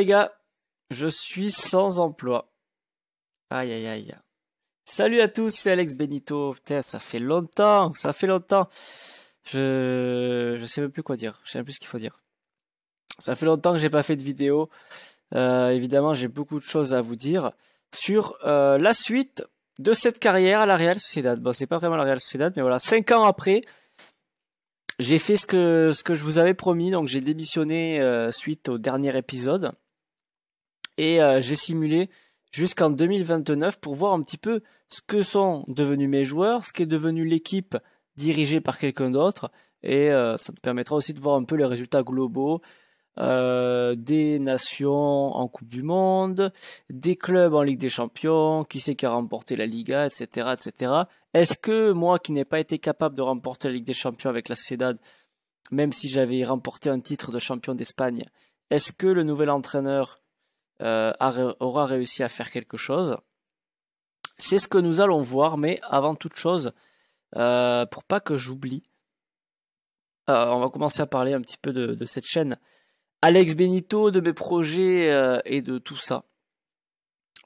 les gars, je suis sans emploi. Aïe aïe aïe. Salut à tous, c'est Alex Benito. Putain, ça fait longtemps, ça fait longtemps. Je je sais même plus quoi dire, je sais même plus ce qu'il faut dire. Ça fait longtemps que j'ai pas fait de vidéo. Euh, évidemment, j'ai beaucoup de choses à vous dire sur euh, la suite de cette carrière à la Real Sociedad. Bon, c'est pas vraiment la Real Sociedad, mais voilà, cinq ans après, j'ai fait ce que ce que je vous avais promis, donc j'ai démissionné euh, suite au dernier épisode. Et euh, j'ai simulé jusqu'en 2029 pour voir un petit peu ce que sont devenus mes joueurs, ce qu'est devenu l'équipe dirigée par quelqu'un d'autre. Et euh, ça te permettra aussi de voir un peu les résultats globaux euh, des nations en Coupe du Monde, des clubs en Ligue des Champions, qui c'est qui a remporté la Liga, etc. etc. Est-ce que moi qui n'ai pas été capable de remporter la Ligue des Champions avec la Sociedad, même si j'avais remporté un titre de champion d'Espagne, est-ce que le nouvel entraîneur euh, aura réussi à faire quelque chose. C'est ce que nous allons voir, mais avant toute chose, euh, pour pas que j'oublie, euh, on va commencer à parler un petit peu de, de cette chaîne Alex Benito, de mes projets et de tout ça.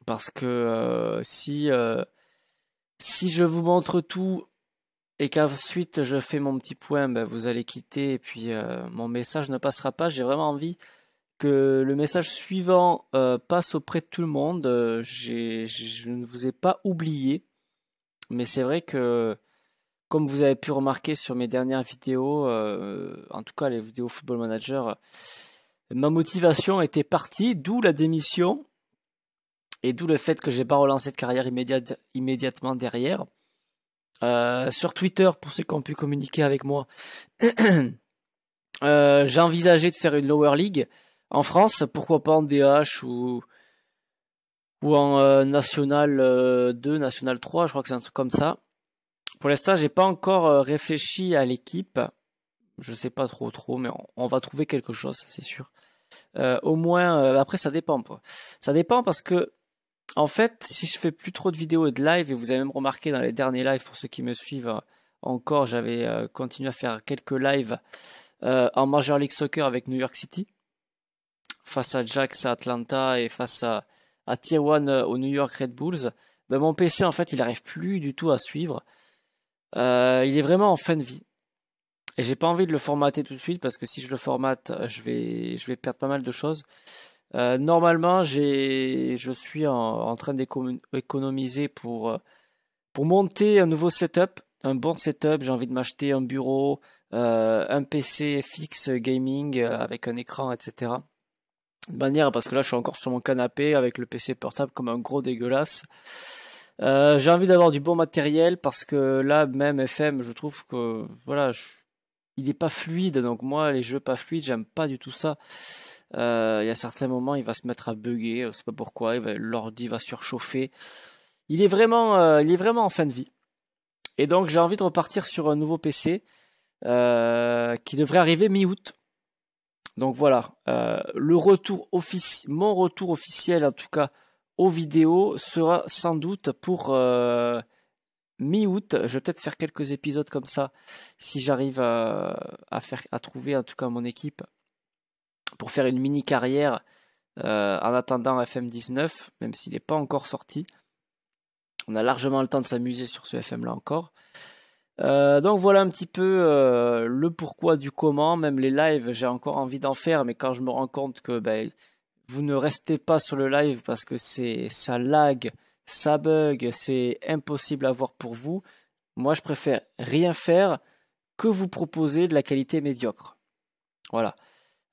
Parce que si, si je vous montre tout et qu'ensuite je fais mon petit point, ben vous allez quitter et puis mon message ne passera pas. J'ai vraiment envie que le message suivant euh, passe auprès de tout le monde. Euh, je ne vous ai pas oublié, mais c'est vrai que, comme vous avez pu remarquer sur mes dernières vidéos, euh, en tout cas les vidéos Football Manager, ma motivation était partie, d'où la démission et d'où le fait que je n'ai pas relancé de carrière immédiatement derrière. sur Twitter, pour ceux qui ont pu communiquer avec moi, j'ai envisagé de faire une lower league. En France, pourquoi pas en DH ou, ou en euh, National 2, euh, National 3, je crois que c'est un truc comme ça. Pour l'instant, j'ai pas encore euh, réfléchi à l'équipe. Je sais pas trop trop, mais on, va trouver quelque chose, c'est sûr. au moins, après, ça dépend. Quoi. Ça dépend parce que, en fait, si je fais plus trop de vidéos et de live, et vous avez même remarqué dans les derniers lives, pour ceux qui me suivent encore, j'avais continué à faire quelques lives en Major League Soccer avec New York City face à Jax à Atlanta et face à, à Tier euh, 1 au New York Red Bulls, ben, mon PC en fait il n'arrive plus du tout à suivre. Euh, il est vraiment en fin de vie. Et j'ai pas envie de le formater tout de suite parce que si je le formate, euh, je vais, je vais perdre pas mal de choses. normalement, je suis en, train d'économiser pour, pour monter un nouveau setup, un bon setup. J'ai envie de m'acheter un bureau, un PC fixe gaming avec un écran, etc bannière parce que là je suis encore sur mon canapé avec le PC portable comme un gros dégueulasse. Euh, j'ai envie d'avoir du bon matériel parce que là même FM je trouve que voilà il n'est pas fluide donc moi les jeux pas fluides j'aime pas du tout ça. Euh, il y a certains moments il va se mettre à bugger, sais pas pourquoi, l'ordi va, surchauffer. Il est vraiment euh, il est vraiment en fin de vie. Et donc j'ai envie de repartir sur un nouveau PC qui devrait arriver mi-août. Donc voilà, euh, le retour mon retour officiel en tout cas aux vidéos sera sans doute pour euh, mi-août. Je vais peut-être faire quelques épisodes comme ça si j'arrive à, faire, à trouver en tout cas mon équipe pour faire une mini carrière euh, en attendant FM19, même s'il n'est pas encore sorti. On a largement le temps de s'amuser sur ce FM là encore. Euh, donc voilà un petit peu euh, le pourquoi du comment. Même les lives, j'ai encore envie d'en faire, mais quand je me rends compte que ben, vous ne restez pas sur le live parce que c'est ça lag, ça bug, c'est impossible à voir pour vous. Moi, je préfère rien faire que vous proposer de la qualité médiocre. Voilà.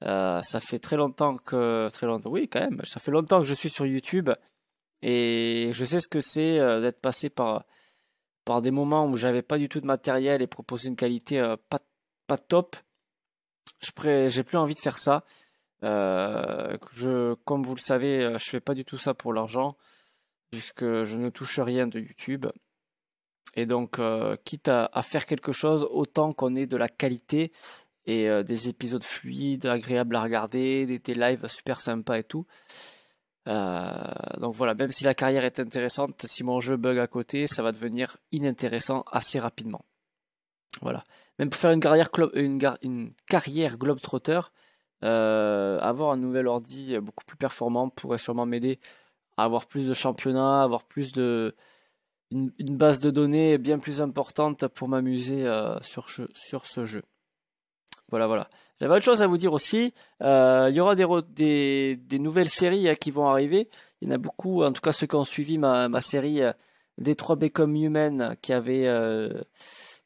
Euh, ça fait très longtemps que très longtemps, oui quand même. Ça fait longtemps que je suis sur YouTube et je sais ce que c'est d'être passé par par des moments où j'avais pas du tout de matériel et proposer une qualité euh, pas, pas top, j'ai plus envie de faire ça. Euh, comme vous le savez, euh, je fais pas du tout ça pour l'argent, puisque je ne touche rien de YouTube. Et donc, quitte à, faire quelque chose, autant qu'on ait de la qualité et des épisodes fluides, agréables à regarder, des, des lives super sympas et tout. Euh, donc voilà, même si la carrière est intéressante, si mon jeu bug à côté, ça va devenir inintéressant assez rapidement. Voilà. Même pour faire une carrière, club, une, carrière globetrotter, euh, avoir un nouvel ordi beaucoup plus performant pourrait sûrement m'aider à avoir plus de championnats, avoir plus de une, base de données bien plus importante pour m'amuser euh, sur ce jeu. Voilà, voilà. J'avais autre chose à vous dire aussi. Euh, il y aura des, des, nouvelles séries hein, qui vont arriver. Il y en a beaucoup, en tout cas ceux qui ont suivi ma, ma série euh, des 3 Become Human qui avait euh,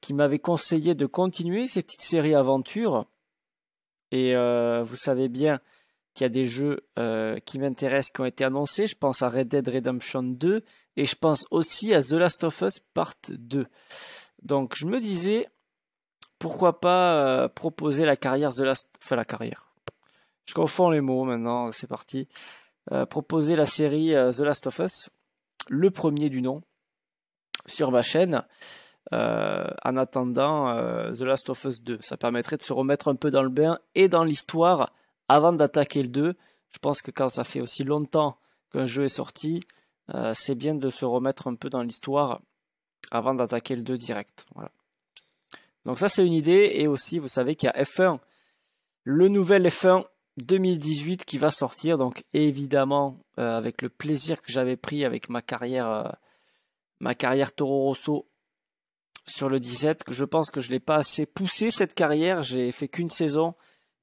qui m'avait conseillé de continuer ces petites séries aventures. Et vous savez bien qu'il y a des jeux qui m'intéressent qui ont été annoncés. Je pense à Red Dead Redemption 2 et je pense aussi à The Last of Us Part 2. Donc je me disais, pourquoi pas euh, proposer la carrière The Last, enfin la carrière. Je confonds les mots maintenant, c'est parti. Euh, proposer la série euh, The Last of Us, le premier du nom, sur ma chaîne. en attendant The Last of Us 2. Ça permettrait de se remettre un peu dans le bain et dans l'histoire avant d'attaquer le 2. Je pense que quand ça fait aussi longtemps qu'un jeu est sorti, c'est bien de se remettre un peu dans l'histoire avant d'attaquer le 2 direct. Voilà. Donc ça c'est une idée. Et aussi vous savez qu'il y a F1, le nouvel F1 2018 qui va sortir. Donc évidemment euh, avec le plaisir que j'avais pris avec ma carrière, euh, ma carrière Toro Rosso sur le 17, je pense que je ne l'ai pas assez poussé cette carrière. J'ai fait qu'une saison.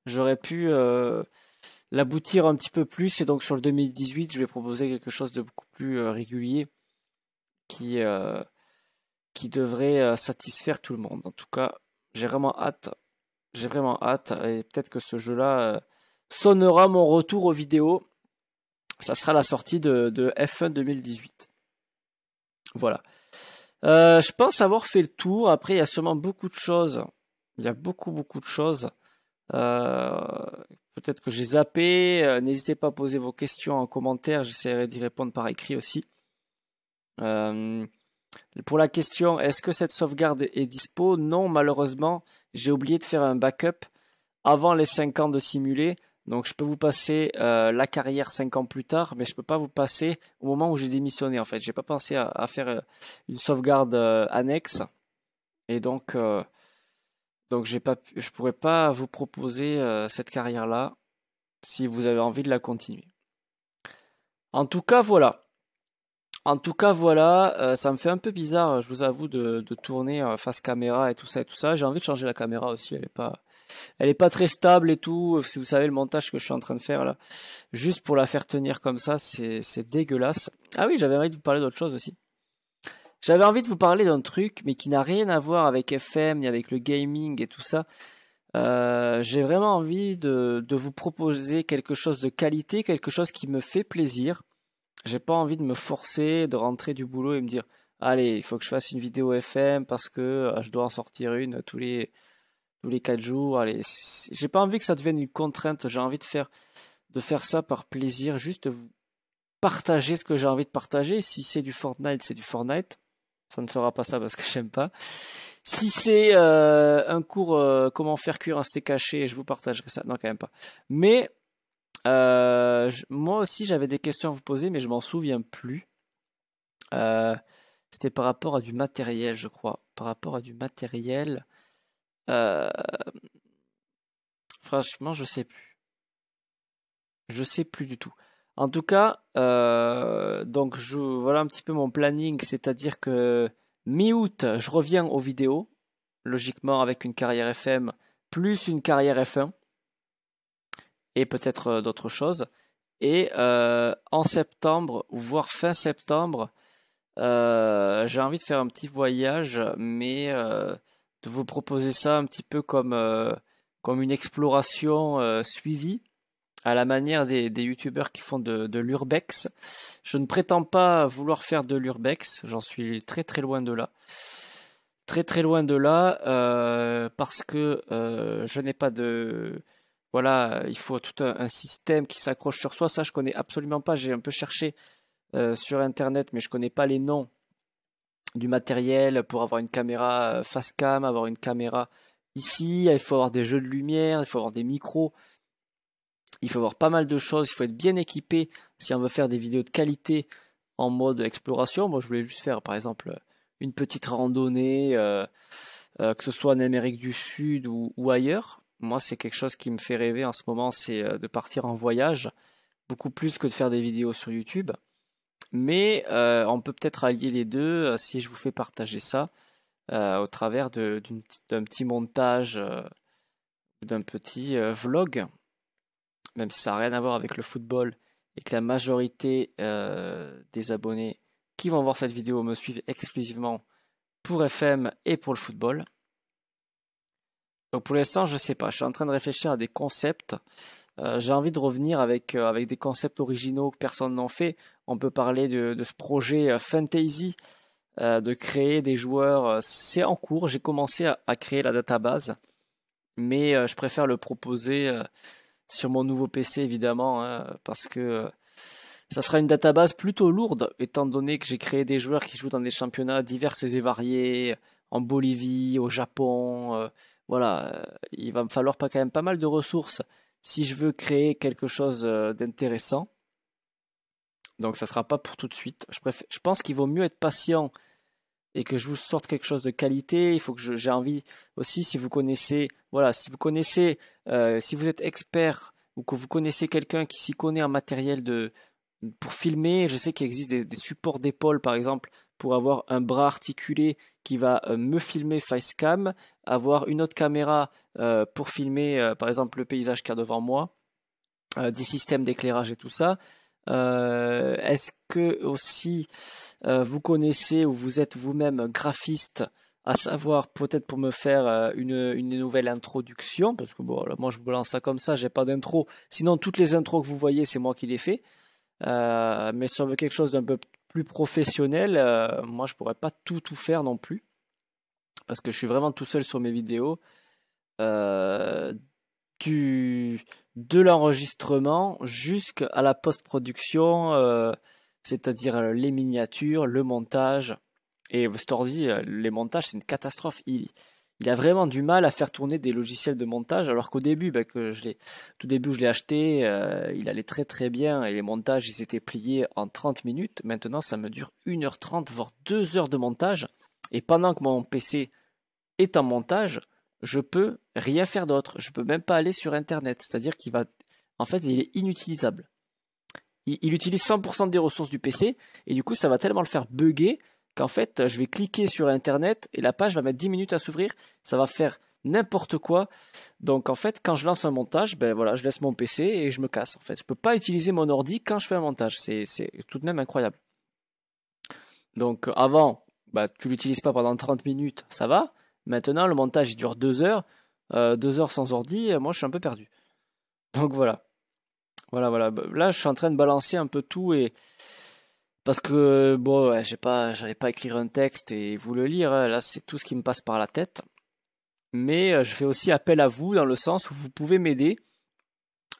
J'aurais pu euh, l'aboutir un petit peu plus. Et donc sur le 2018, je vais proposer quelque chose de beaucoup plus régulier qui, qui devrait euh, satisfaire tout le monde. En tout cas, j'ai vraiment hâte. J'ai vraiment hâte. Et peut-être que ce jeu-là euh, sonnera mon retour aux vidéos. Ça sera la sortie de, F1 2018. Voilà. Euh, je pense avoir fait le tour. Après, il y a sûrement beaucoup de choses. Il y a beaucoup, beaucoup de choses. Peut-être que j'ai zappé. N'hésitez pas à poser vos questions en commentaire. J'essaierai d'y répondre par écrit aussi. Euh, pour la question, est-ce que cette sauvegarde est dispo Non, malheureusement, j'ai oublié de faire un backup avant les 5 ans de simulé. Donc je peux vous passer euh, la carrière 5 ans plus tard, mais je ne peux pas vous passer au moment où j'ai démissionné en fait. je n'ai pas pensé à, faire euh, une sauvegarde euh, annexe. Et donc, donc je ne pourrais pas vous proposer cette carrière-là si vous avez envie de la continuer. En tout cas, voilà. En tout cas, voilà, euh, ça me fait un peu bizarre, je vous avoue, de, tourner euh, face caméra et tout ça et tout ça. J'ai envie de changer la caméra aussi, elle est pas, elle est pas très stable et tout. Si vous savez le montage que je suis en train de faire là, juste pour la faire tenir comme ça, c'est, c'est dégueulasse. Ah oui, j'avais envie de vous parler d'autre chose aussi. J'avais envie de vous parler d'un truc, mais qui n'a rien à voir avec FM ni avec le gaming et tout ça. Euh, j'ai vraiment envie de, de vous proposer quelque chose de qualité, quelque chose qui me fait plaisir j'ai pas envie de me forcer de rentrer du boulot et me dire allez il faut que je fasse une vidéo FM parce que euh, je dois en sortir une tous les tous les quatre jours allez j'ai pas envie que ça devienne une contrainte j'ai envie de faire de faire ça par plaisir juste de vous partager ce que j'ai envie de partager si c'est du Fortnite c'est du Fortnite ça ne sera pas ça parce que j'aime pas si c'est euh, un cours euh, comment faire cuire un steak caché je vous partagerai ça non quand même pas mais euh, moi aussi, j'avais des questions à vous poser, mais je m'en souviens plus. Euh, c'était par rapport à du matériel, je crois. Par rapport à du matériel. Euh, franchement, je sais plus. Je sais plus du tout. En tout cas, donc je, voilà un petit peu mon planning, c'est-à-dire que mi-août, je reviens aux vidéos, logiquement avec une carrière FM plus une carrière F1 et peut-être euh, d'autres choses. Et euh, en septembre, voire fin septembre, euh, j'ai envie de faire un petit voyage, mais euh, de vous proposer ça un petit peu comme, comme une exploration suivie, à la manière des, des youtubeurs qui font de, de l'urbex. Je ne prétends pas vouloir faire de l'urbex, j'en suis très très loin de là. Très très loin de là, parce que je n'ai pas de voilà, il faut tout un, système qui s'accroche sur soi. Ça, je connais absolument pas. J'ai un peu cherché euh, sur internet, mais je connais pas les noms du matériel pour avoir une caméra euh, face cam, avoir une caméra ici. Il faut avoir des jeux de lumière, il faut avoir des micros. Il faut avoir pas mal de choses. Il faut être bien équipé si on veut faire des vidéos de qualité en mode exploration. Moi, je voulais juste faire, par exemple, une petite randonnée, euh, que ce soit en Amérique du Sud ou ailleurs. Moi, c'est quelque chose qui me fait rêver en ce moment, c'est euh, de partir en voyage, beaucoup plus que de faire des vidéos sur YouTube. Mais euh, on peut peut-être allier les deux euh, si je vous fais partager ça au travers d'un petit montage, d'un petit vlog, même si ça n'a rien à voir avec le football et que la majorité des abonnés qui vont voir cette vidéo me suivent exclusivement pour FM et pour le football. Donc pour l'instant, je sais pas. Je suis en train de réfléchir à des concepts. Euh, j'ai envie de revenir avec, euh, avec des concepts originaux que personne n'en fait. On peut parler de, ce projet euh, Fantasy, de créer des joueurs. C'est en cours, j'ai commencé à, créer la database, mais je préfère le proposer sur mon nouveau PC évidemment, hein, parce que ça sera une database plutôt lourde, étant donné que j'ai créé des joueurs qui jouent dans des championnats divers et variés, en Bolivie, au Japon voilà, euh, il va me falloir pas quand même pas mal de ressources si je veux créer quelque chose euh, d'intéressant. Donc ça sera pas pour tout de suite. Je, je pense qu'il vaut mieux être patient et que je vous sorte quelque chose de qualité. Il faut que j'ai envie aussi, si vous connaissez, voilà, si vous connaissez, euh, si vous êtes expert ou que vous connaissez quelqu'un qui s'y connaît en matériel de pour filmer, je sais qu'il existe des supports d'épaule par exemple pour avoir un bras articulé qui va euh, me filmer face cam, avoir une autre caméra euh, pour filmer euh, par exemple le paysage qu'il y a devant moi, des systèmes d'éclairage et tout ça. Est-ce que aussi vous connaissez ou vous êtes vous-même graphiste, à savoir peut-être pour me faire une, une, nouvelle introduction, parce que bon, moi je vous lance ça comme ça, j'ai pas d'intro. Sinon toutes les intros que vous voyez, c'est moi qui les fais. mais si on veut quelque chose d'un peu plus professionnel, euh, moi je pourrais pas tout tout faire non plus parce que je suis vraiment tout seul sur mes vidéos. Euh, du, de l'enregistrement jusqu'à la post-production, euh, c'est-à-dire les miniatures, le montage. Et cet les montages, c'est une catastrophe. Il, il a vraiment du mal à faire tourner des logiciels de montage, alors qu'au début, ben, je tout début où je l'ai acheté, euh, il allait très très bien et les montages ils étaient pliés en 30 minutes. Maintenant, ça me dure 1h30 voire 2 heures de montage. Et pendant que mon PC est en montage, je peux rien faire d'autre. Je peux même pas aller sur internet. C'est-à-dire qu'il va, en fait, il est inutilisable. Il, il utilise 100% des ressources du PC et du coup, ça va tellement le faire bugger qu'en fait, je vais cliquer sur Internet et la page va mettre 10 minutes à s'ouvrir. Ça va faire n'importe quoi. Donc en fait, quand je lance un montage, ben voilà, je laisse mon PC et je me casse. En fait, je peux pas utiliser mon ordi quand je fais un montage. C'est tout de même incroyable. Donc avant, bah, ne tu l'utilises pas pendant 30 minutes, ça va. Maintenant, le montage dure 2 heures. 2 euh, heures sans ordi, euh, moi je suis un peu perdu. Donc voilà. Voilà, voilà. Là, je suis en train de balancer un peu tout et parce que bon, ouais, j'ai pas, j'allais pas écrire un texte et vous le lire. Hein. Là, c'est tout ce qui me passe par la tête. Mais euh, je fais aussi appel à vous dans le sens où vous pouvez m'aider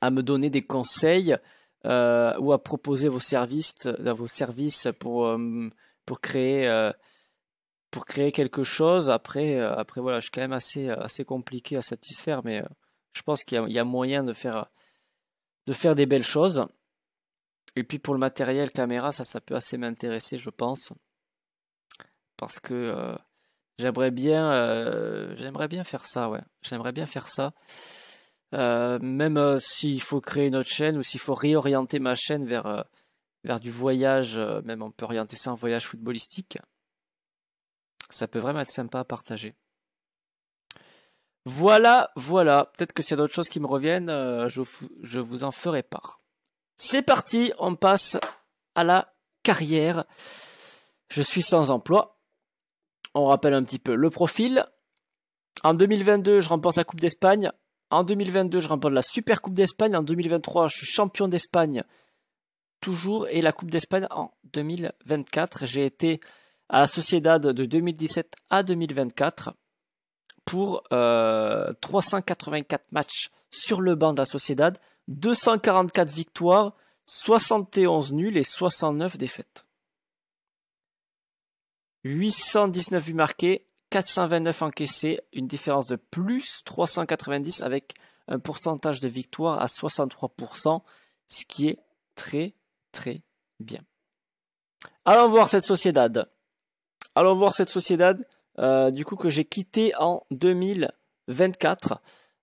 à me donner des conseils euh, ou à proposer vos services, euh, vos services pour créer quelque chose. Après, voilà, je suis quand même assez compliqué à satisfaire, mais je pense qu'il y, a moyen de faire de faire des belles choses. Et puis pour le matériel caméra, ça, ça peut assez m'intéresser, je pense. Parce que euh, j'aimerais bien, euh, j'aimerais bien faire ça, ouais. J'aimerais bien faire ça. Euh, même s'il faut créer une autre chaîne ou s'il faut réorienter ma chaîne vers, vers du voyage, même on peut orienter ça en voyage footballistique. Ça peut vraiment être sympa à partager. Voilà, voilà. Peut-être que s'il y a d'autres choses qui me reviennent, je, je vous en ferai part. C'est parti, on passe à la carrière. Je suis sans emploi. On rappelle un petit peu le profil. En 2022, je remporte la Coupe d'Espagne. En 2022, je remporte la Super Coupe d'Espagne. En 2023, je suis champion d'Espagne toujours et la Coupe d'Espagne en 2024. J'ai été à la Sociedad de 2017 à 2024 pour 384 euh, matchs sur le banc de la Sociedad, 244 victoires, 71 nuls et 69 défaites. 819 buts marqués, 429 encaissés, une différence de plus 390 avec un pourcentage de victoire à 63%, ce qui est très très bien. Allons voir cette Sociedad. Allons voir cette Sociedad, euh, du coup que j'ai quitté en 2024.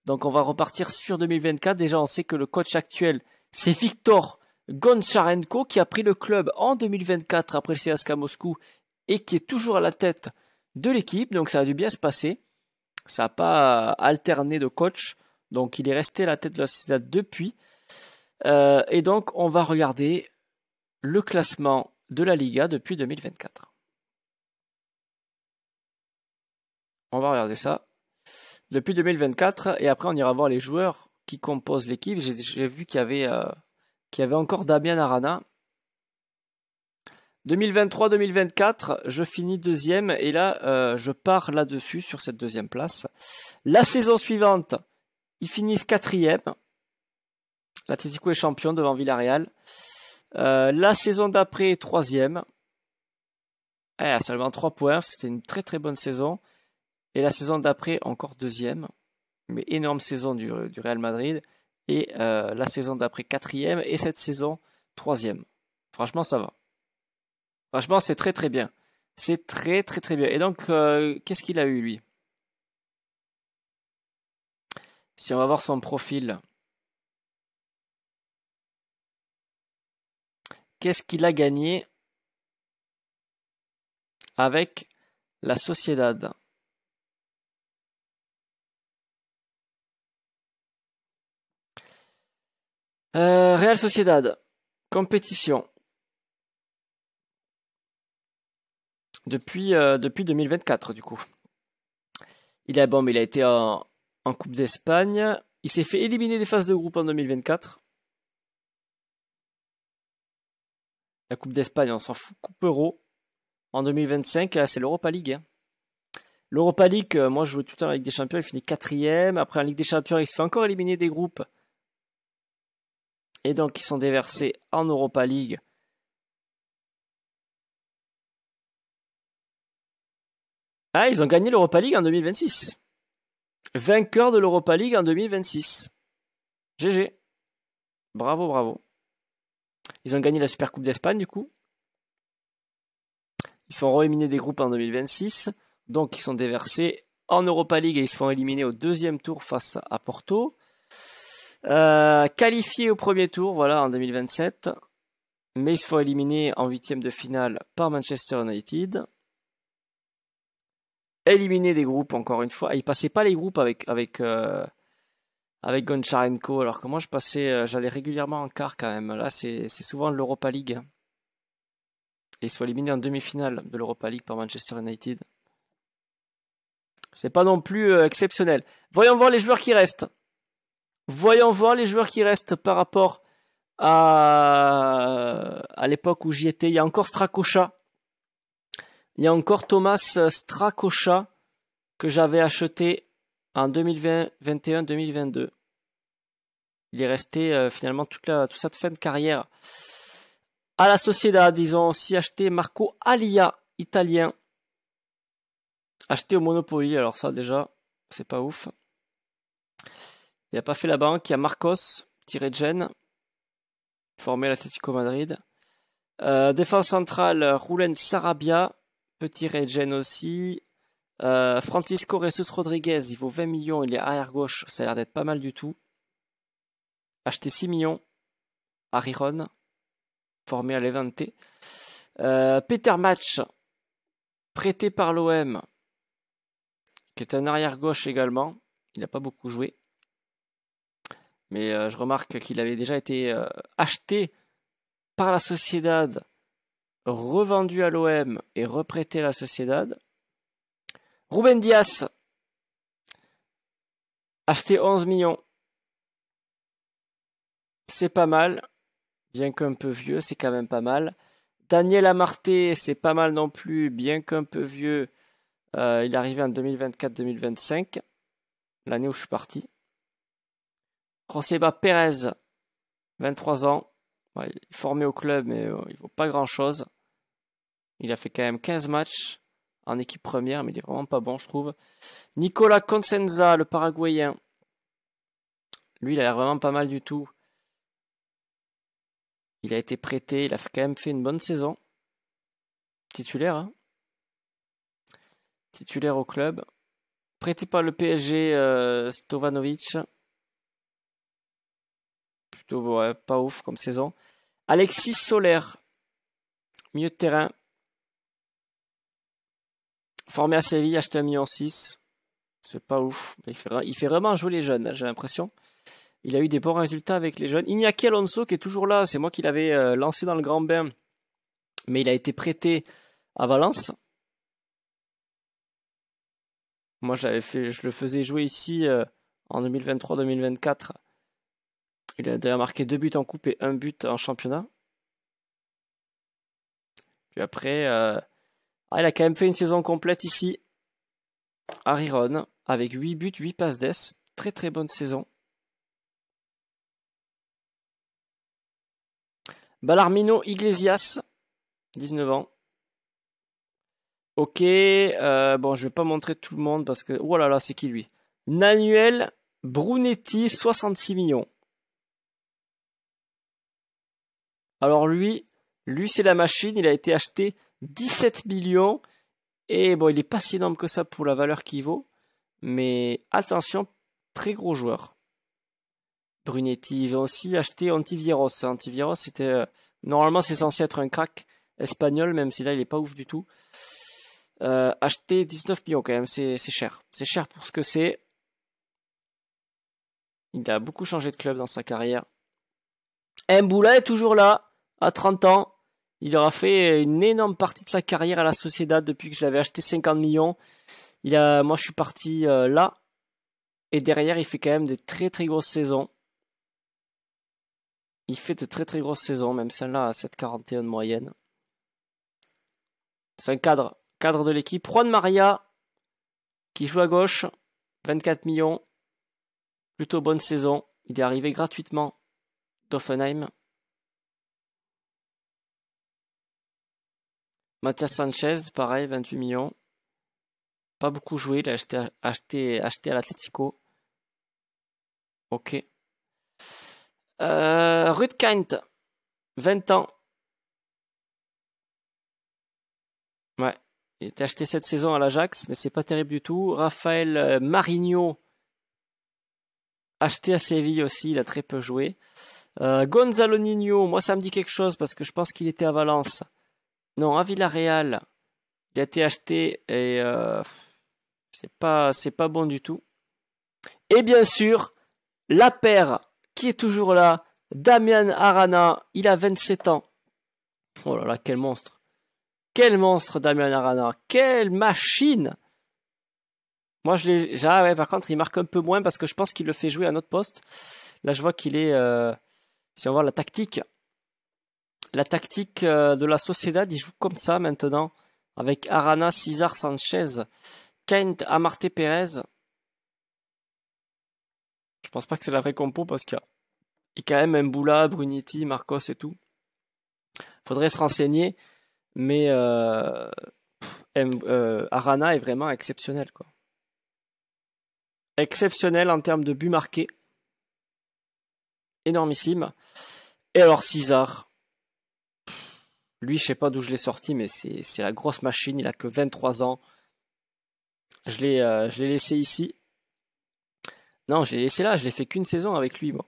Donc on va repartir sur 2024. Déjà, on sait que le coach actuel, c'est Victor Goncharenko qui a pris le club en 2024 après le CSKA Moscou et qui est toujours à la tête de l'équipe. Donc ça a dû bien se passer. Ça n'a pas alterné de coach. Donc il est resté à la tête de la depuis. Euh, et donc on va regarder le classement de la Liga depuis 2024. On va regarder ça depuis 2024, et après on ira voir les joueurs qui composent l'équipe. J'ai vu qu'il y, avait, euh, y avait encore Damien Arana. 2023-2024, je finis deuxième et là, euh, je pars là-dessus sur cette deuxième place. La saison suivante, ils finissent quatrième. L'Atletico est champion devant Villarreal. Euh, la saison d'après, troisième. Eh, seulement 3 points, c'était une très très bonne saison. Et la saison d'après, encore deuxième. Mais énorme saison du, Real Madrid. Et euh, la saison d'après, quatrième. Et cette saison, troisième. Franchement, ça va. Franchement, c'est très très bien. C'est très très très bien. Et donc, euh, qu'est-ce qu'il a eu lui Si on va voir son profil. Qu'est-ce qu'il a gagné avec la Sociedad Euh, Real Sociedad, compétition. Depuis, euh, depuis 2024, du coup. Il a, il a été en, Coupe d'Espagne. Il s'est fait éliminer des phases de groupe en 2024. La Coupe d'Espagne, on s'en fout. Coupe Euro. En 2025, euh, c'est l'Europa League. Hein. L'Europa League, moi je jouais tout le temps en Ligue des Champions, il finit quatrième. Après en Ligue des Champions, il se fait encore éliminer des groupes et donc ils sont déversés en Europa League Ah, ils ont gagné l'Europa League en 2026. Vainqueur de l'Europa League en 2026. GG. Bravo, bravo. Ils ont gagné la Super Coupe d'Espagne, du coup. Ils se font rééliminer des groupes en 2026. Donc, ils sont déversés en Europa League et ils se font éliminer au deuxième tour face à Porto. Euh, qualifié au premier tour, voilà, en 2027. Mais il se font éliminer en huitième de finale par Manchester United. Éliminer des groupes, encore une fois. il ils passaient pas les groupes avec, avec, euh, avec Goncharenko. Alors que moi, je passais, euh, j'allais régulièrement en quart quand même. Là, c'est souvent l'Europa League. il ils se font éliminer en demi-finale de l'Europa League par Manchester United. C'est pas non plus exceptionnel. Voyons voir les joueurs qui restent. Voyons voir les joueurs qui restent par rapport à, à l'époque où j'y étais. Il y a encore Stracocha. Il y a encore Thomas Stracocha que j'avais acheté en 2021-2022. Il est resté euh, finalement toute, la, toute cette fin de carrière. À la Sociedad, ils ont aussi acheté Marco Alia, italien. Acheté au Monopoly, alors ça déjà, c'est pas ouf. Il n'a pas fait la banque. Il y a Marcos, tiré de formé à l'Atlético Madrid. Euh, défense centrale, Roulen Sarabia, petit Regen aussi. Euh, Francisco Jesus Rodriguez, il vaut 20 millions, il est arrière gauche, ça a l'air d'être pas mal du tout. Acheté 6 millions à formé à l'Evente. Euh, Peter Match, prêté par l'OM, qui est un arrière gauche également, il n'a pas beaucoup joué mais euh, je remarque qu'il avait déjà été euh, acheté par la Sociedad, revendu à l'OM et reprêté à la Sociedad. Ruben Dias, acheté 11 millions. C'est pas mal, bien qu'un peu vieux, c'est quand même pas mal. Daniel Amarté, c'est pas mal non plus, bien qu'un peu vieux. Euh, il est arrivé en 2024-2025, l'année où je suis parti. Joseba Perez, 23 ans. il est formé au club, mais euh, il ne vaut pas grand-chose. Il a fait quand même 15 matchs en équipe première, mais il est vraiment pas bon, je trouve. Nicolas Consenza, le Paraguayen. Lui, il a l'air vraiment pas mal du tout. Il a été prêté, il a quand même fait une bonne saison. Titulaire, hein Titulaire au club. Prêté par le PSG, euh, Stovanovic pas ouf comme saison. Alexis Solaire, milieu de terrain. Formé à Séville, acheté 1,6 million. C'est pas ouf. Il fait, vraiment jouer les jeunes, hein, j'ai l'impression. Il a eu des bons résultats avec les jeunes. a Alonso qui est toujours là, c'est moi qui l'avais euh, lancé dans le grand bain. Mais il a été prêté à Valence. Moi, fait, je le faisais jouer ici euh, en 2023-2024 il a d'ailleurs marqué deux buts en coupe et un but en championnat. Puis après, euh, ah, il a quand même fait une saison complète ici. À Riron, avec 8 buts, 8 passes d'ess. Très très bonne saison. Balarmino Iglesias, 19 ans. Ok, euh, bon, je vais pas montrer tout le monde parce que. Oh là là, c'est qui lui Nanuel Brunetti, 66 millions. Alors lui, lui c'est la machine, il a été acheté 17 millions. Et bon, il n'est pas si énorme que ça pour la valeur qu'il vaut. Mais attention, très gros joueur. Brunetti, ils ont aussi acheté Antivirus. Antivirus, c'était... Euh, normalement, c'est censé être un crack espagnol, même si là, il n'est pas ouf du tout. Euh, acheter 19 millions quand même, c'est cher. C'est cher pour ce que c'est. Il a beaucoup changé de club dans sa carrière. Mboula est toujours là à 30 ans. Il aura fait une énorme partie de sa carrière à la Sociedad depuis que je l'avais acheté 50 millions. Il a, moi, je suis parti euh, là. Et derrière, il fait quand même des très très grosses saisons. Il fait de très très grosses saisons, même celle-là à 7,41 de moyenne. C'est un cadre, cadre de l'équipe. Juan Maria, qui joue à gauche, 24 millions. Plutôt bonne saison. Il est arrivé gratuitement d'Offenheim. Mathias Sanchez, pareil, 28 millions. Pas beaucoup joué, il a acheté, à l'Atletico. Ok. Euh, Ruth 20 ans. Ouais, il était acheté cette saison à l'Ajax, mais c'est pas terrible du tout. Raphaël euh, Marigno, acheté à Séville aussi, il a très peu joué. Euh, Gonzalo Nino, moi ça me dit quelque chose parce que je pense qu'il était à Valence. Non, à Villarreal, il a été acheté et euh, c'est pas c'est pas bon du tout. Et bien sûr, la paire qui est toujours là, Damian Arana, il a 27 ans. Oh là là, quel monstre. Quel monstre Damian Arana, quelle machine. Moi je l'ai ah ouais, par contre, il marque un peu moins parce que je pense qu'il le fait jouer à un notre poste. Là, je vois qu'il est c'est euh, si on voit la tactique, la tactique euh, de la Sociedad, ils jouent comme ça maintenant, avec Arana, César, Sanchez, Kent, Amarte Pérez. Je pense pas que c'est la vraie compo parce qu'il y a quand même Mboula, Brunetti, Marcos et tout. Faudrait se renseigner, mais euh, euh, Arana est vraiment exceptionnel. Quoi. Exceptionnel en termes de buts marqués. Énormissime. Et alors César, lui, je sais pas d'où je l'ai sorti, mais c'est la grosse machine. Il a que 23 ans. Euh, je l'ai laissé ici. Non, je l'ai laissé là. Je l'ai fait qu'une saison avec lui. Bon.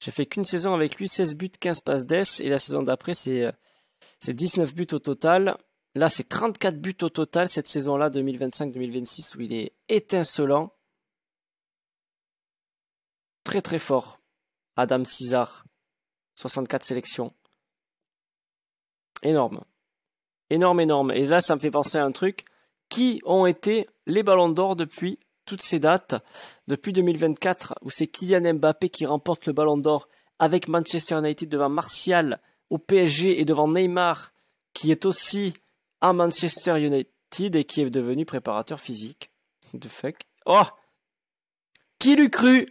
J'ai fait qu'une saison avec lui, 16 buts, 15 passes d'ess. Et la saison d'après, c'est 19 euh, buts au total. Là, c'est 34 buts au total cette saison-là, 2025-2026, où il est étincelant. Très très fort. Adam César, 64 sélections. Énorme. Énorme, énorme. Et là, ça me fait penser à un truc. Qui ont été les ballons d'or depuis toutes ces dates Depuis 2024, où c'est Kylian Mbappé qui remporte le ballon d'or avec Manchester United devant Martial au PSG et devant Neymar, qui est aussi à Manchester United et qui est devenu préparateur physique. De fuck. Oh Qui l'eût cru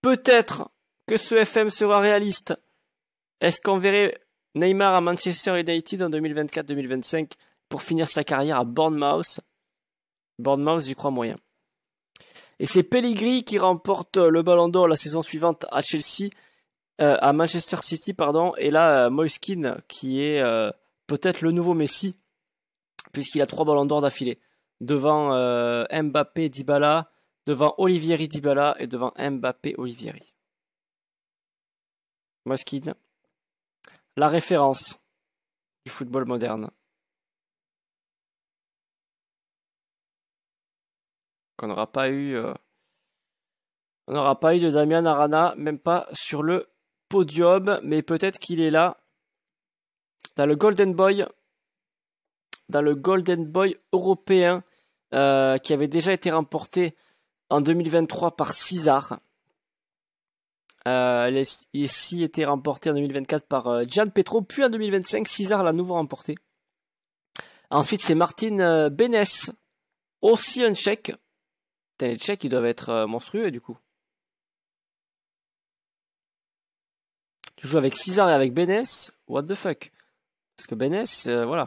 Peut-être que ce FM sera réaliste. Est-ce qu'on verrait Neymar à Manchester United en 2024-2025 pour finir sa carrière à Bournemouth. Bournemouth, j'y crois moyen. Et c'est Pellegrini qui remporte euh, le Ballon d'Or la saison suivante à Chelsea, euh, à Manchester City, pardon. Et là, euh, Moiskin qui est peut-être le nouveau Messi, puisqu'il a trois Ballons d'Or d'affilée. Devant Mbappé Dybala, devant Olivieri dibala et devant Mbappé Olivieri. Moiskin, la référence du football moderne. Qu'on n'aura pas eu. Euh, on n'aura pas eu de Damian Arana, même pas sur le podium, mais peut-être qu'il est là. Dans le Golden Boy. Dans le Golden Boy européen. Euh, qui avait déjà été remporté en 2023 par César. Euh, ici était remporté en 2024 par euh, Gian Petro, puis en 2025, César l'a nouveau remporté. Ensuite, c'est Martin euh, Benes, aussi un tchèque. les tchèques, ils doivent être euh, monstrueux du coup. Tu joues avec César et avec Benes, what the fuck Parce que Benes, voilà.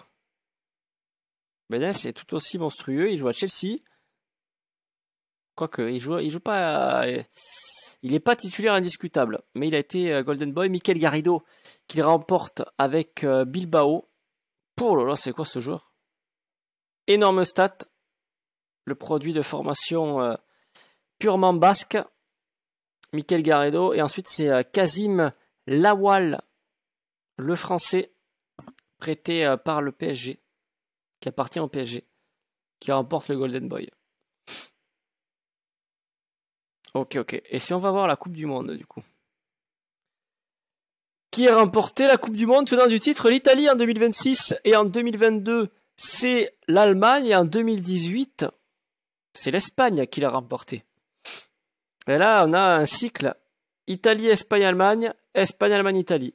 Benes est tout aussi monstrueux, il joue à Chelsea. Quoique, il joue, il joue pas. À... Il n'est pas titulaire indiscutable, mais il a été euh, Golden Boy. Michael Garrido, qu'il remporte avec euh, Bilbao. Pour oh là c'est quoi ce joueur Énorme stat. Le produit de formation euh, purement basque. Michael Garrido. Et ensuite, c'est Kazim Lawal, le français, prêté par le PSG, qui appartient au PSG, qui remporte le Golden Boy. Ok, ok. Et si on va voir la Coupe du Monde, du coup Qui a remporté la Coupe du Monde tenant du titre L'Italie en 2026 et en 2022, c'est l'Allemagne et en 2018, c'est l'Espagne qui l'a remporté. Et là, on a un cycle Italie, Espagne, Allemagne, Espagne, Allemagne, Italie.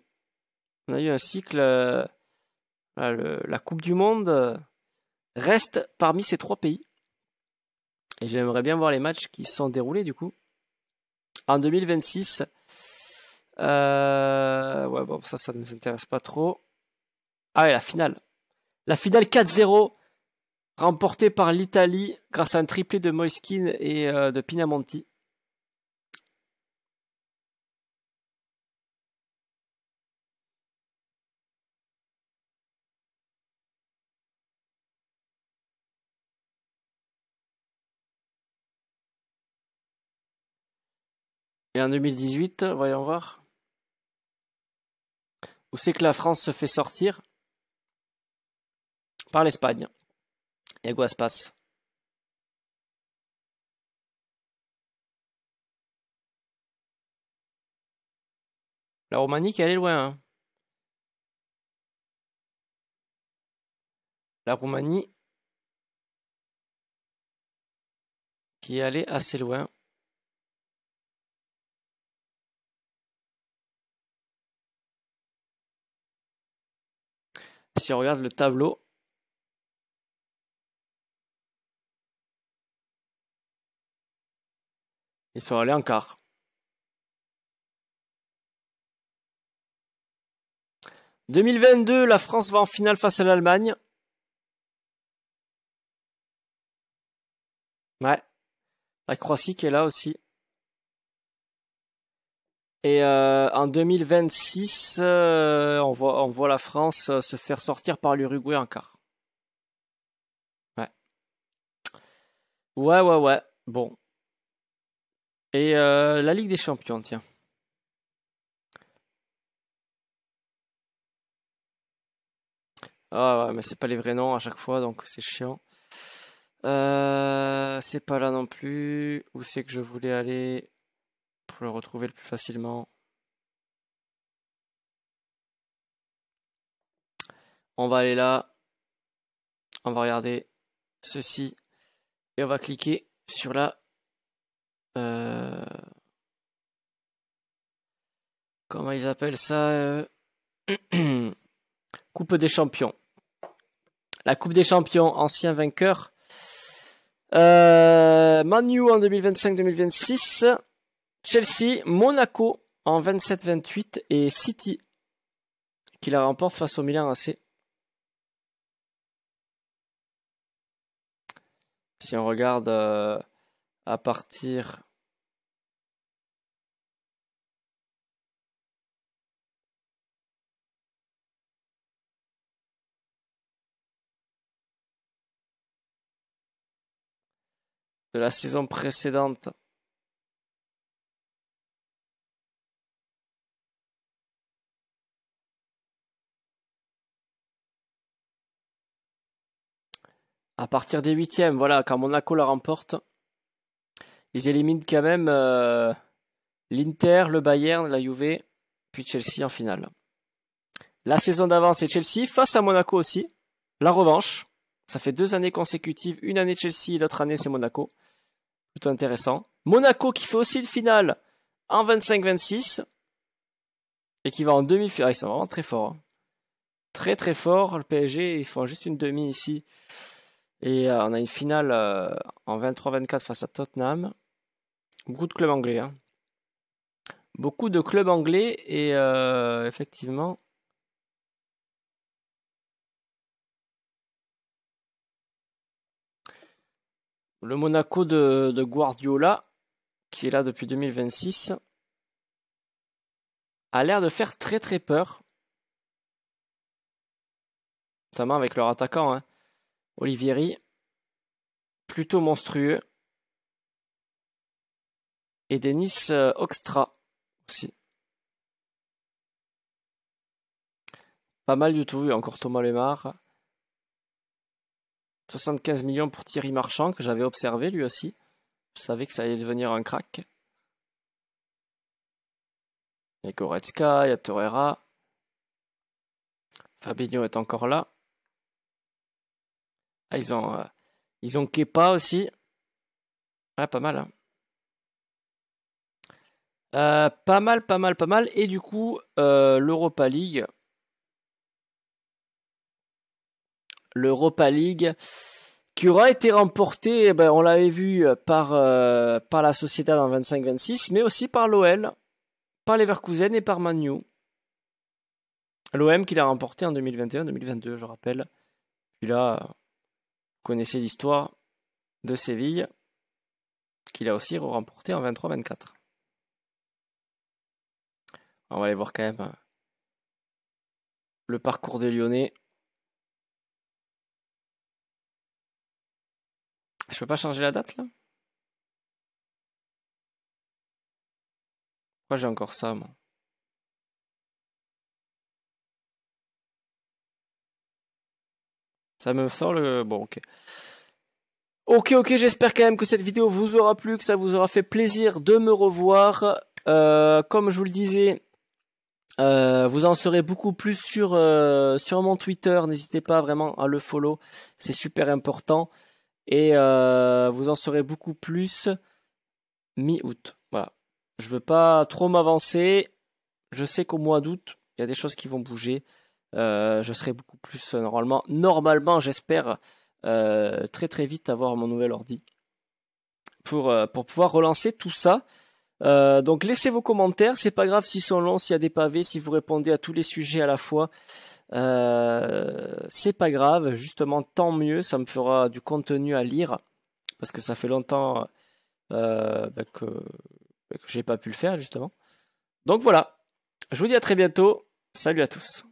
On a eu un cycle. Euh, la Coupe du Monde euh, reste parmi ces trois pays. Et j'aimerais bien voir les matchs qui sont déroulés du coup en 2026. Euh, ouais, bon, ça, ça ne nous intéresse pas trop. Ah et la finale. La finale 4-0, remportée par l'Italie grâce à un triplé de Moiskin et euh, de Pinamonti. Et en 2018, voyons voir. Où c'est que la France se fait sortir Par l'Espagne. Et quoi se passe La Roumanie, qui est loin. Hein. la Roumanie, qui est allée assez loin. si on regarde le tableau, ils sont allés en quart. « 2022, la France va en finale face à l'Allemagne. Ouais. La Croatie qui est là aussi. Et euh, en 2026, euh, on, voit, la France euh, se faire sortir par l'Uruguay en quart. Ouais. Ouais, ouais, ouais. Bon. Et la Ligue des Champions, tiens. Ah ouais, mais c'est pas les vrais noms à chaque fois, donc c'est chiant. c'est pas là non plus. Où c'est que je voulais aller pour le retrouver le plus facilement. On va aller là. On va regarder ceci. Et on va cliquer sur la... Euh, comment ils appellent ça euh, Coupe des champions. La Coupe des champions, ancien vainqueur. Euh, Manu en 2025-2026. Chelsea, Monaco en 27-28 et City qui la remporte face au Milan AC. Si on regarde euh, à partir de la saison précédente à partir des huitièmes, voilà, quand Monaco la remporte, ils éliminent quand même euh, l'Inter, le Bayern, la Juve, puis Chelsea en finale. La saison d'avant, c'est Chelsea, face à Monaco aussi. La revanche, ça fait deux années consécutives, une année Chelsea, l'autre année c'est Monaco. Plutôt intéressant. Monaco qui fait aussi le finale en 25-26 et qui va en demi-finale. Ah, ils sont vraiment très forts. Hein. Très très forts, le PSG, ils font juste une demi ici. Et euh, on a une finale euh, en 23-24 face à Tottenham. Beaucoup de clubs anglais. Hein. Beaucoup de clubs anglais et euh, effectivement. Le Monaco de, Guardiola, qui est là depuis 2026, a l'air de faire très très peur. Notamment avec leur attaquant. Hein. Olivieri, plutôt monstrueux. Et Denis euh, Oxtra aussi. Pas mal du tout, encore Thomas Lemar. 75 millions pour Thierry Marchand, que j'avais observé lui aussi. Je savais que ça allait devenir un crack. Il y a Goretzka, il y a Torreira. Fabinho est encore là. Ah, ils ont, euh, ils ont Kepa aussi. Ah, pas mal. Hein. Euh, pas mal, pas mal, pas mal. Et du coup, euh, l'Europa League. L'Europa League qui aura été remportée, eh ben, on l'avait vu, par, par la société en 25-26, mais aussi par l'OL, par Leverkusen et par Manu. L'OM qui l'a remporté en 2021-2022, je rappelle. Puis là, connaissez l'histoire de Séville, qu'il a aussi remporté en 23-24. On va aller voir quand même hein, le parcours des Lyonnais. Je peux pas changer la date là Pourquoi j'ai encore ça moi Ça me le... Bon, ok. Ok, ok, j'espère quand même que cette vidéo vous aura plu, que ça vous aura fait plaisir de me revoir. Euh, comme je vous le disais, euh, vous en serez beaucoup plus sur, euh, sur mon Twitter. N'hésitez pas vraiment à le follow, c'est super important. Et vous en serez beaucoup plus mi-août. Voilà. Je veux pas trop m'avancer. Je sais qu'au mois d'août, il y a des choses qui vont bouger. Euh, je serai beaucoup plus euh, normalement, normalement j'espère euh, très très vite avoir mon nouvel ordi pour, pour pouvoir relancer tout ça. donc laissez vos commentaires, c'est pas grave s'ils sont longs, s'il y a des pavés, si vous répondez à tous les sujets à la fois, c'est pas grave. Justement, tant mieux, ça me fera du contenu à lire parce que ça fait longtemps bah, que, bah, que j'ai pas pu le faire justement. Donc voilà, je vous dis à très bientôt. Salut à tous.